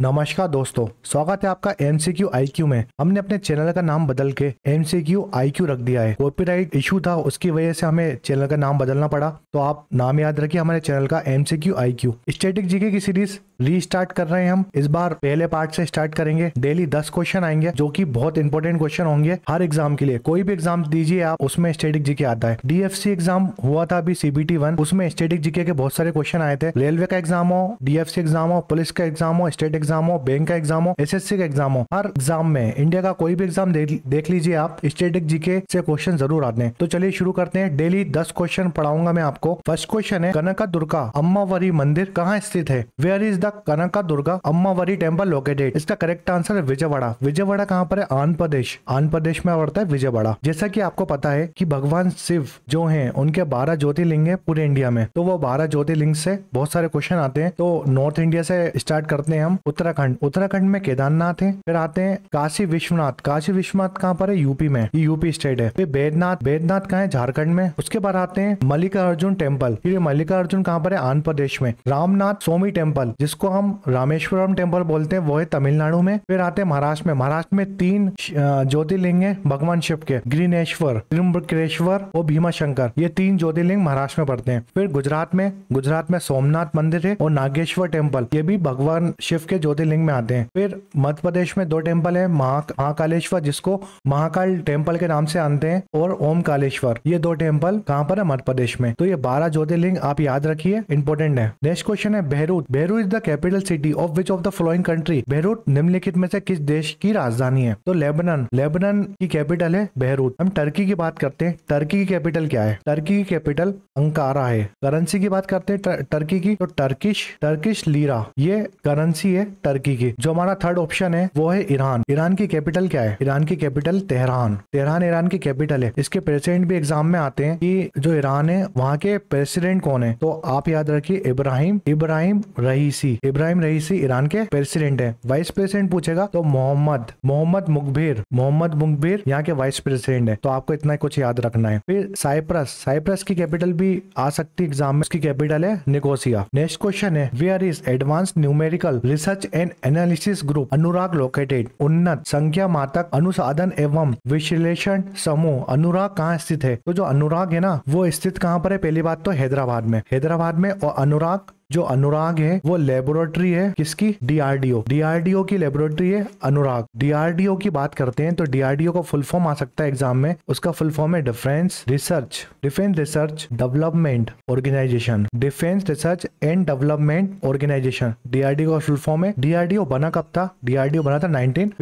नमस्कार दोस्तों स्वागत है आपका M C Q I Q में हमने अपने चैनल का नाम बदल के M C Q I Q रख दिया है कॉपीराइट इशू था उसकी वजह से हमें चैनल का नाम बदलना पड़ा तो आप नाम याद रखिए हमारे चैनल का M C Q I Q static GK की सीरीज रीस्टार्ट कर रहे हैं हम इस बार पहले पार्ट से स्टार्ट करेंगे डेली दस क्वेश्चन आएंगे जो कि बहुत इंपॉर्टेंट क्वेश्चन होंगे हर एग्जाम के लिए कोई भी एग्जाम दीजिए आप उसमें स्टेटिक जीके आता है डीएफसी एग्जाम हुआ था अभी सीबीटी वन उसमें स्टेटिक जीके के बहुत सारे क्वेश्चन आए थे रेलवे का एग्जाम हो डीएफसी एग्जाम हो पुलिस का एग्जाम हो स्टेट एग्जाम हो बैंक का एग्जाम हो एस का एग्जाम हो हर एग्जाम में इंडिया का कोई भी एग्जाम देख लीजिए आप स्टेटिक जीके से क्वेश्चन जरूर आते हैं तो चलिए शुरू करते हैं डेली दस क्वेश्चन पढ़ाऊंगा मैं आपको फर्स्ट क्वेश्चन है कनका दुर्गा अम्मावरी मंदिर कहाँ स्थित है where is the Kanaka Durga Ammavari temple located इसका करेक्ट आंसर है विजयवाड़ा विजयवाड़ा कहाँ पर है आंध्र प्रदेश आंध्र प्रदेश में पड़ता है विजयवाड़ा जैसा की आपको पता है की भगवान शिव जो है उनके बारह ज्योतिर्लिंग है पूरे इंडिया में तो वो बारह ज्योतिर्लिंग से बहुत सारे क्वेश्चन आते हैं तो नॉर्थ इंडिया से स्टार्ट करते हैं हम उत्तराखंड उत्तराखंड में केदारनाथ है फिर आते हैं काशी विश्वनाथ काशी विश्वनाथ कहाँ पर है यूपी में ये यूपी स्टेट है फिर बैदनाथ बैदनाथ कहा है झारखंड में उसके बाद आते हैं मल्लिकार्जुन टेम्पल फिर मल्लिका अर्जुन कहाँ पर है आंध्र प्रदेश में रामनाथ सोमी टेम्पल जिस जिसको हम रामेश्वरम टेम्पल बोलते हैं वो है तमिलनाडु में फिर आते हैं महाराष्ट्र में महाराष्ट्र में तीन ज्योतिर्लिंग है भगवान शिव के ग्रीनेश्वर त्रिम्बकेश्वर और भीमा शंकर ये तीन ज्योतिर्लिंग महाराष्ट्र में पड़ते हैं फिर गुजरात में गुजरात में सोमनाथ मंदिर है और नागेश्वर टेम्पल ये भी भगवान शिव के ज्योतिर्लिंग में आते हैं फिर मध्य प्रदेश में दो टेम्पल है महाकालेश्वर जिसको महाकाल टेम्पल के नाम से आनते हैं और ओम कालेश्वर ये दो टेम्पल कहाँ पर है मध्य प्रदेश में तो ये बारह ज्योतिर्लिंग आप याद रखिए इंपॉर्टेंट है नेक्स्ट क्वेश्चन है Beirut Beirut is the capital city of which of the following country Beirut निम्नलिखित में से किस देश की राजधानी है तो लेबनन लेबनन की कैपिटल है बहरूत हम टर्की की बात करते हैं टर्की की कैपिटल क्या है टर्की की कैपिटल अंकारा है करेंसी की बात करते हैं टर्की की तो टर्किश टर्किश लीरा ये करेंसी है टर्की की जो हमारा थर्ड ऑप्शन है वो है ईरान ईरान की कैपिटल क्या है ईरान की कैपिटल तेहरान तेहरान ईरान की कैपिटल है इसके प्रेसिडेंट भी एग्जाम में आते हैं कि जो ईरान है वहाँ के प्रेसिडेंट कौन है तो आप याद रखिए Ibrahim Ibrahim Raisi Raisi Ibrahim Raisi Iran के प्रेसिडेंट है वाइस प्रेसिडेंट पूछेगा तो मोहम्मद मोहम्मद मुखबिर मोहम्मद मुखबिर यहाँ के वाइस प्रेसिडेंट है तो आपको इतना कुछ याद रखना है फिर साइप्रस साइप्रस की कैपिटल भी आ सकती है एग्जाम में उसकी कैपिटल है निकोसिया नेक्स्ट क्वेश्चन है where is advance numerical research and analysis group Anurag located उन्नत संख्या मातक अनुसाधन एवं विश्लेषण समूह अनुराग कहाँ स्थित है तो जो अनुराग है ना वो स्थित कहाँ पर है पहली बात तो हैदराबाद में हैदराबाद में और अनुराग जो अनुराग है वो लेबोरेटरी है किसकी डीआरडीओ डीआरडीओ की लेबोरेटरी है अनुराग डीआरडीओ की बात करते हैं तो डीआरडीओ का फुल फॉर्म आ सकता है एग्जाम में उसका फुल फॉर्म है defence research defence research development organisation defence research and development organisation DRDO का फुल फॉर्म है डीआरडीओ बना कब था डीआरडीओ बना था नाइनटीन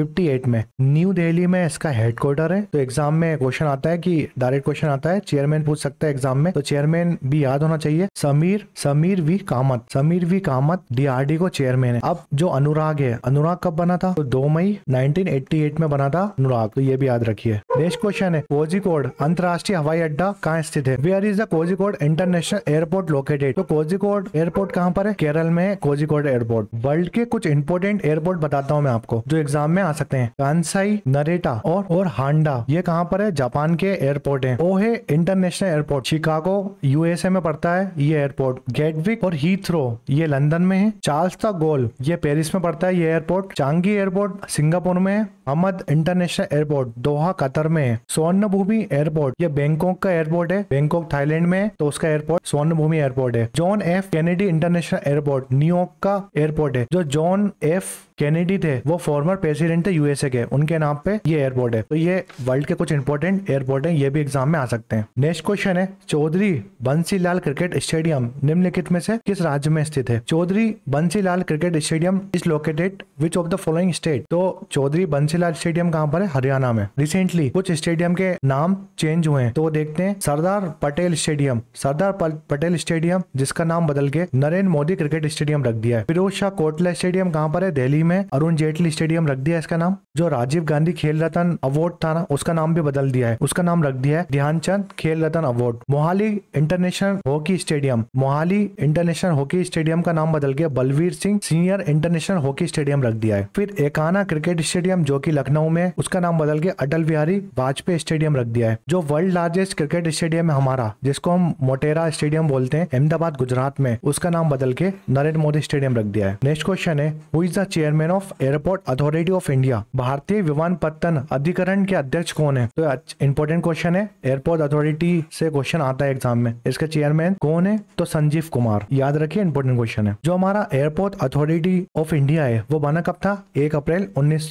में न्यू दिल्ली में इसका हेडक्वार्टर है तो एग्जाम में क्वेश्चन आता है की डायरेक्ट क्वेश्चन आता है चेयरमैन पूछ सकता है एग्जाम में तो चेयरमैन भी याद होना चाहिए समीर समीर भी कामा Kamat Sameer V Kamat DRDO chairman है अब जो अनुराग है अनुराग कब बना था तो दो मई 1988 में बना था अनुराग तो ये भी याद रखिए नेक्स्ट क्वेश्चन है कोजिकोड अंतर्राष्ट्रीय हवाई अड्डा कहाँ स्थित है where is the Kozhikode international airport located तो कोजिकोड एयरपोर्ट कहाँ पर है केरल में कोजिकोड एयरपोर्ट वर्ल्ड के कुछ इंपोर्टेंट एयरपोर्ट बताता हूँ मैं आपको जो एग्जाम में आ सकते हैं कानसाई नरेटा और और हांडा ये कहाँ पर है जापान के एयरपोर्ट है वो है इंटरनेशनल एयरपोर्ट शिकागो यूएसए में पड़ता है ये एयरपोर्ट गेटविक और हीथ हीथ्रो ये लंदन में है चार्ल्स द गोल ये पेरिस में पड़ता है ये एयरपोर्ट चांगी एयरपोर्ट सिंगापुर में है Ahmad international airport Doha Qatar में है स्वर्ण भूमि एयरपोर्ट ये बैंकॉक का एयरपोर्ट है बैंकॉक थाईलैंड में है तो उसका एयरपोर्ट स्वर्ण भूमि एयरपोर्ट है John F Kennedy international airport न्यूयॉर्क का एयरपोर्ट है जो जॉन एफ कैनेडी थे वो फॉर्मर प्रेसिडेंट थे यूएसए के उनके नाम पे ये एयरपोर्ट है तो ये वर्ल्ड के कुछ इंपोर्टेंट एयरपोर्ट है ये भी एग्जाम में आ सकते हैं नेक्स्ट क्वेश्चन है चौधरी लाल क्रिकेट स्टेडियम निम्नलिखित में से किस राज्य में स्थित है Chaudhary Lal cricket stadium is located which of the following state तो चौधरी लाल स्टेडियम कहाँ पर है हरियाणा में रिसेंटली कुछ स्टेडियम के नाम चेंज हुए हैं तो देखते हैं सरदार पटेल स्टेडियम सरदार पटेल स्टेडियम जिसका नाम बदल के नरेंद्र मोदी क्रिकेट स्टेडियम रख दिया है फिरोज शाह कोटला स्टेडियम कहाँ पर है दिल्ली में अरुण जेटली स्टेडियम रख दिया इसका नाम जो राजीव गांधी खेल रत्न अवार्ड था ना उसका नाम भी बदल दिया है उसका नाम रख दिया है Dhyanchand Khel Ratna award Mohali international hockey stadium Mohali international hockey stadium का नाम बदल के Balbir Singh senior international hockey stadium रख दिया है फिर एकाना क्रिकेट स्टेडियम जो की लखनऊ में उसका नाम बदल के अटल बिहारी वाजपेयी स्टेडियम रख दिया है जो वर्ल्ड लार्जेस्ट क्रिकेट स्टेडियम है हमारा जिसको हम मोटेरा स्टेडियम बोलते हैं अहमदाबाद गुजरात में उसका नाम बदल के नरेंद्र मोदी स्टेडियम रख दिया है नेक्स्ट क्वेश्चन है who is the chair chairman of airport authority of India भारतीय विमान पत्तन अधिकरण के अध्यक्ष कौन है तो इंपॉर्टेंट क्वेश्चन है एयरपोर्ट अथॉरिटी से क्वेश्चन आता है एग्जाम में इसके चेयरमैन कौन है तो संजीव कुमार याद रखिए इंपोर्टेंट क्वेश्चन है जो हमारा एयरपोर्ट अथॉरिटी ऑफ इंडिया है वो बना कब था एक अप्रैल उन्नीस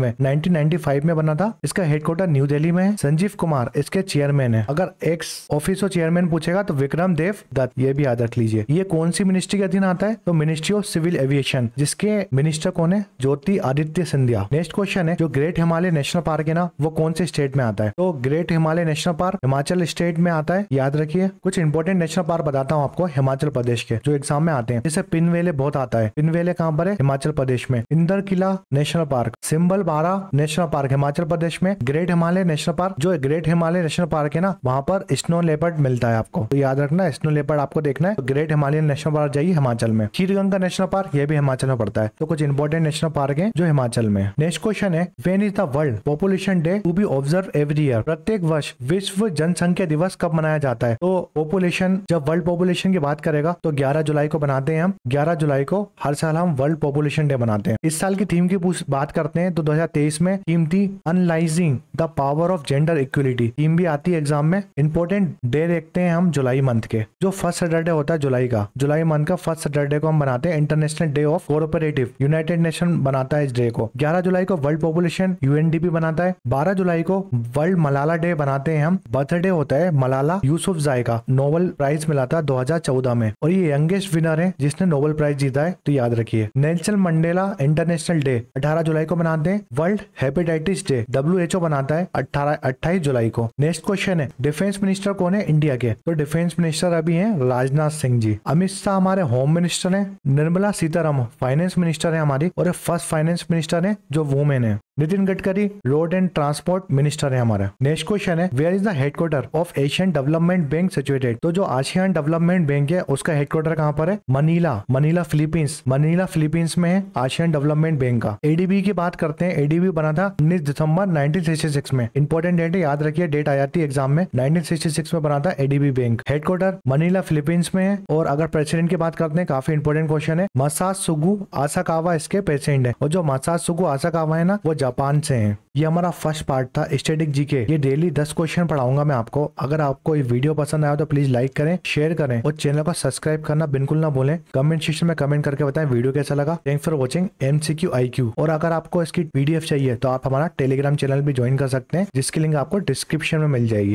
में नाइनटीन में बना था इसका हेडक्वार्टर न्यू दिल्ली में है संजीव कुमार इसके चेयरमैन है अगर एक्स ऑफिस चेयरमैन पूछेगा तो विक्रम देव दत्त ये भी याद रख लीजिए ये कौन सी मिनिस्ट्री के अधीन आता है तो मिनिस्ट्री ऑफ सिविल एविएशन जिसके मिनिस्ट्री मिनिस्टर कौन है Jyotiraditya Scindia next question है जो ग्रेट हिमालय नेशनल पार्क है ना वो कौन से स्टेट में आता है तो great Himalaya national park Himachal state में आता है याद रखिए कुछ इंपोर्टेंट नेशनल पार्क बताता हूँ आपको हिमाचल प्रदेश के जो एग्जाम में आते हैं जैसे पिनवेले बहुत आता है पिनवेले कहाँ पर है हिमाचल प्रदेश में Inderkilla national park Simbalbara national park Himachal Pradesh में ग्रेट हिमालय नेशनल पार्क जो ग्रेट हिमालय नेशनल पार्क है ना वहाँ पर स्नो लेपर्ड मिलता है आपको तो याद रखना स्नो लेपर्ड आपको देखना है ग्रेट हिमालय नेशनल पार्क जाइए हिमाचल में खीर नेशनल पार्क ये भी हिमाचल में पड़ता है तो कुछ इंपॉर्टेंट नेशनल पार्क है जो हिमाचल में नेक्स्ट क्वेश्चन है when is the world population day to be observe every year प्रत्येक वर्ष विश्व जनसंख्या दिवस कब मनाया जाता है तो पॉपुलेशन जब वर्ल्ड पॉपुलेशन की बात करेगा तो ग्यारह जुलाई को बनाते हैं हम ग्यारह जुलाई को हर साल हम वर्ल्ड पॉपुलेशन डे मनाते हैं इस साल की थीम की बात करते हैं तो 2023 में थीम थी unleashing the power of gender equality theme भी आती है एग्जाम में इंपोर्टेंट डे देखते हैं हम जुलाई मंथ के जो फर्स्ट सैटरडे होता है जुलाई का जुलाई मंथ का फर्स्ट सैटरडे को हम बनाते हैं international day of cooperative united nation बनाता है इस डे को ग्यारह जुलाई को वर्ल्ड पॉपुलेशन यूएनडीपी बनाता है बारह जुलाई को वर्ल्ड मलाला डे बनाते हैं हम बर्थडे होता है मलाला यूसुफ जाय का नोबल प्राइज मिला था चौदह में और ये यंगेस्ट विनर है जिसने नोबल प्राइज जीता है तो याद रखिये नेल्सन मंडेला इंटरनेशनल डे अठारह जुलाई को मनाते हैं वर्ल्ड हेपेटाइटिस डे डब्ल्यू बनाता है अट्ठाईस जुलाई को नेक्स्ट क्वेश्चन है डिफेंस मिनिस्टर कौन है इंडिया के तो डिफेंस मिनिस्टर अभी है राजनाथ सिंह जी अमित शाह हमारे होम मिनिस्टर है निर्मला सीतारामन फाइनेंस मिनिस्टर है हमारी और फर्स्ट फाइनेंस मिनिस्टर है जो वुमेन है Nitin Gadkari road and transport minister है हमारा नेक्स्ट क्वेश्चन है where is the headquarter of Asian development bank situated तो जो आशियान डेवलपमेंट बैंक है उसका हेडक्वार्टर कहाँ पर है Manila Manila Philippines Manila Philippines में है आशियान डेवलपमेंट बैंक का एडीबी की बात करते हैं एडीबी बना था उन्नीस दिसंबर नाइनटीन में इंपॉर्टेंट डेट है याद रखिए डेट आ जाती है एग्जाम में नाइनटीन में बना था ADB bank headquarter Manila Philippines में है और अगर प्रेसिडेंट की बात करते हैं काफी इंपॉर्टेंट क्वेश्चन है मसाज सुगु आसाकावा इसके प्रेसिडेंट है और जो मसाज सुगु आशा है ना वो जापान से हैं ये हमारा फर्स्ट पार्ट था स्टेटिक जी के ये डेली दस क्वेश्चन पढ़ाऊंगा मैं आपको अगर आपको ये वीडियो पसंद आया तो प्लीज लाइक करें शेयर करें और चैनल को सब्सक्राइब करना बिल्कुल ना भूलें कमेंट सेक्शन में कमेंट करके बताएं वीडियो कैसा लगा थैंक्स फॉर वॉचिंग एमसीक्यू सी और अगर आपको इसकी पीडीएफ चाहिए तो आप हमारा टेलीग्राम चैनल भी ज्वाइन कर सकते हैं जिसकी लिंक आपको डिस्क्रिप्शन में मिल जाएगी